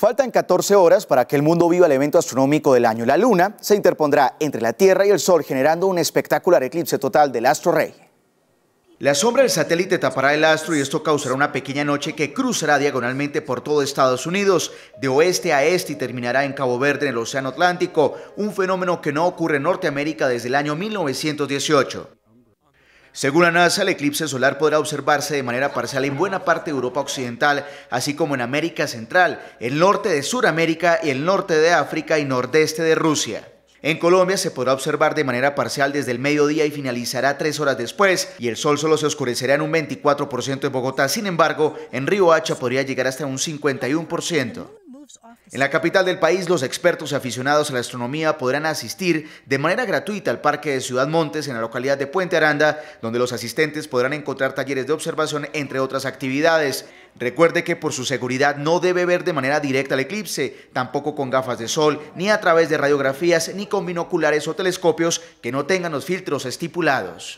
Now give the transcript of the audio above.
Faltan 14 horas para que el mundo viva el evento astronómico del año. La Luna se interpondrá entre la Tierra y el Sol, generando un espectacular eclipse total del astro rey. La sombra del satélite tapará el astro y esto causará una pequeña noche que cruzará diagonalmente por todo Estados Unidos, de oeste a este y terminará en Cabo Verde en el Océano Atlántico, un fenómeno que no ocurre en Norteamérica desde el año 1918. Según la NASA, el eclipse solar podrá observarse de manera parcial en buena parte de Europa Occidental, así como en América Central, el norte de Sudamérica y el norte de África y nordeste de Rusia. En Colombia se podrá observar de manera parcial desde el mediodía y finalizará tres horas después, y el sol solo se oscurecerá en un 24% en Bogotá. Sin embargo, en Río Hacha podría llegar hasta un 51%. En la capital del país, los expertos y aficionados a la astronomía podrán asistir de manera gratuita al Parque de Ciudad Montes en la localidad de Puente Aranda, donde los asistentes podrán encontrar talleres de observación, entre otras actividades. Recuerde que por su seguridad no debe ver de manera directa el eclipse, tampoco con gafas de sol, ni a través de radiografías, ni con binoculares o telescopios que no tengan los filtros estipulados.